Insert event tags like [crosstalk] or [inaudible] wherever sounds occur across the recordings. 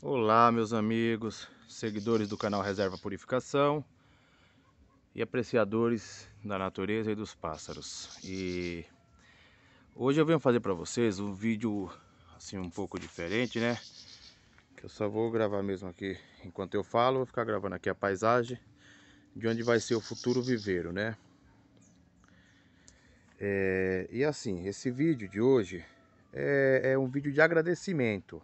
Olá meus amigos, seguidores do canal Reserva Purificação e apreciadores da natureza e dos pássaros. E hoje eu venho fazer para vocês um vídeo assim um pouco diferente, né? Que eu só vou gravar mesmo aqui enquanto eu falo, vou ficar gravando aqui a paisagem de onde vai ser o futuro viveiro, né? É, e assim, esse vídeo de hoje é, é um vídeo de agradecimento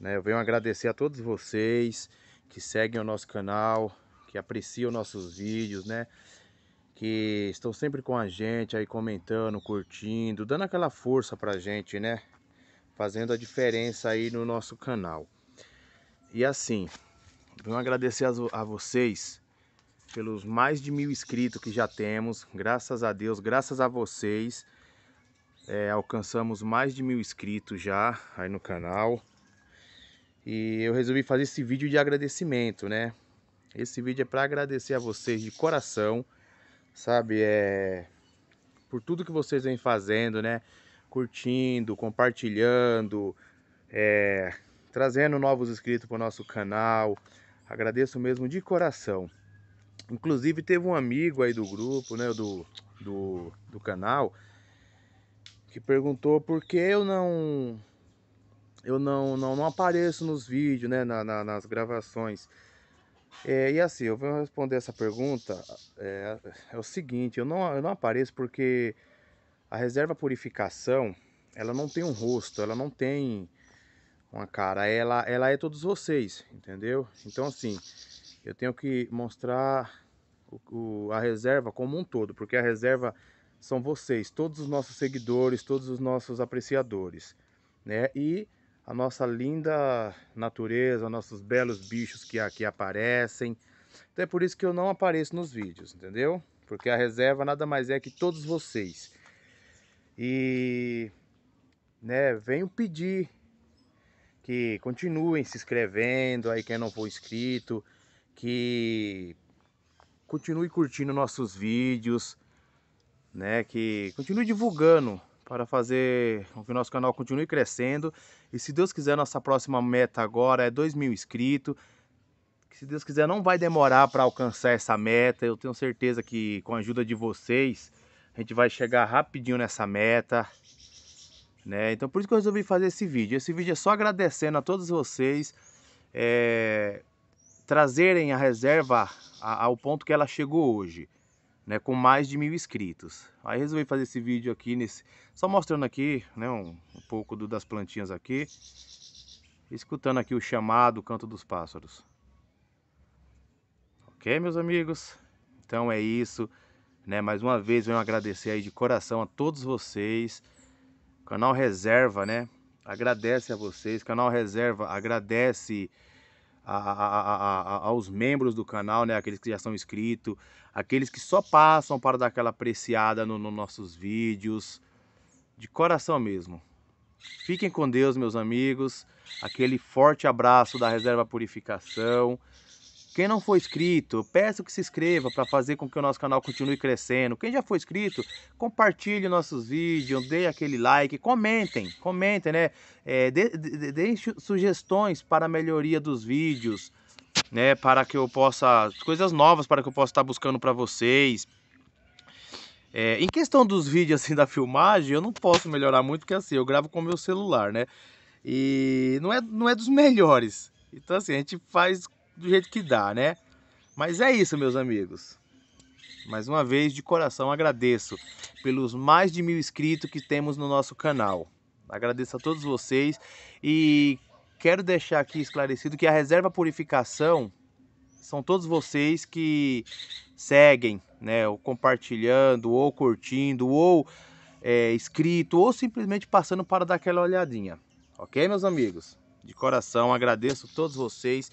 né? Eu venho agradecer a todos vocês que seguem o nosso canal, que apreciam nossos vídeos, né? Que estão sempre com a gente aí comentando, curtindo, dando aquela força pra gente, né? Fazendo a diferença aí no nosso canal. E assim, venho agradecer a, a vocês pelos mais de mil inscritos que já temos, graças a Deus, graças a vocês, é, alcançamos mais de mil inscritos já aí no canal. E eu resolvi fazer esse vídeo de agradecimento, né? Esse vídeo é para agradecer a vocês de coração, sabe? É por tudo que vocês vêm fazendo, né? Curtindo, compartilhando, é... trazendo novos inscritos para o nosso canal. Agradeço mesmo de coração. Inclusive teve um amigo aí do grupo, né? Do, do, do canal, que perguntou por que eu não eu não, não, não apareço nos vídeos, né, na, na, nas gravações. É, e assim, eu vou responder essa pergunta, é, é o seguinte, eu não, eu não apareço porque a reserva purificação, ela não tem um rosto, ela não tem uma cara, ela, ela é todos vocês, entendeu? Então assim, eu tenho que mostrar o, o, a reserva como um todo, porque a reserva são vocês, todos os nossos seguidores, todos os nossos apreciadores, né? E a nossa linda natureza, nossos belos bichos que aqui aparecem. Então é por isso que eu não apareço nos vídeos, entendeu? Porque a reserva nada mais é que todos vocês. E né, venho pedir que continuem se inscrevendo, aí quem não for inscrito, que continue curtindo nossos vídeos, né, que continue divulgando para fazer com que o nosso canal continue crescendo. E se Deus quiser, nossa próxima meta agora é 2 mil inscritos. Se Deus quiser, não vai demorar para alcançar essa meta. Eu tenho certeza que com a ajuda de vocês, a gente vai chegar rapidinho nessa meta. Né? Então por isso que eu resolvi fazer esse vídeo. Esse vídeo é só agradecendo a todos vocês. É... Trazerem a reserva ao ponto que ela chegou hoje né, com mais de mil inscritos. Aí resolvi fazer esse vídeo aqui, nesse, só mostrando aqui né, um, um pouco do, das plantinhas aqui, escutando aqui o chamado, o canto dos pássaros. Ok, meus amigos? Então é isso. Né? Mais uma vez, venho agradecer aí de coração a todos vocês. O canal Reserva, né? Agradece a vocês. O canal Reserva agradece a, a, a, aos membros do canal, né? Aqueles que já são inscritos, aqueles que só passam para dar aquela apreciada nos no nossos vídeos. De coração mesmo. Fiquem com Deus, meus amigos. Aquele forte abraço da Reserva Purificação. Quem não for inscrito, peço que se inscreva para fazer com que o nosso canal continue crescendo. Quem já for inscrito, compartilhe nossos vídeos, dê aquele like, comentem, comentem, né? É, Deem sugestões para a melhoria dos vídeos, né? Para que eu possa. Coisas novas para que eu possa estar buscando para vocês. É, em questão dos vídeos assim [laughs] da filmagem, eu não posso melhorar muito, porque assim, eu gravo com o meu celular, né? E não é, não é dos melhores. Então, assim, a gente faz do jeito que dá, né? Mas é isso, meus amigos. Mais uma vez, de coração, agradeço pelos mais de mil inscritos que temos no nosso canal. Agradeço a todos vocês e quero deixar aqui esclarecido que a reserva purificação são todos vocês que seguem, né, ou compartilhando, ou curtindo, ou é, inscrito, ou simplesmente passando para dar aquela olhadinha. Ok, meus amigos? De coração, agradeço a todos vocês.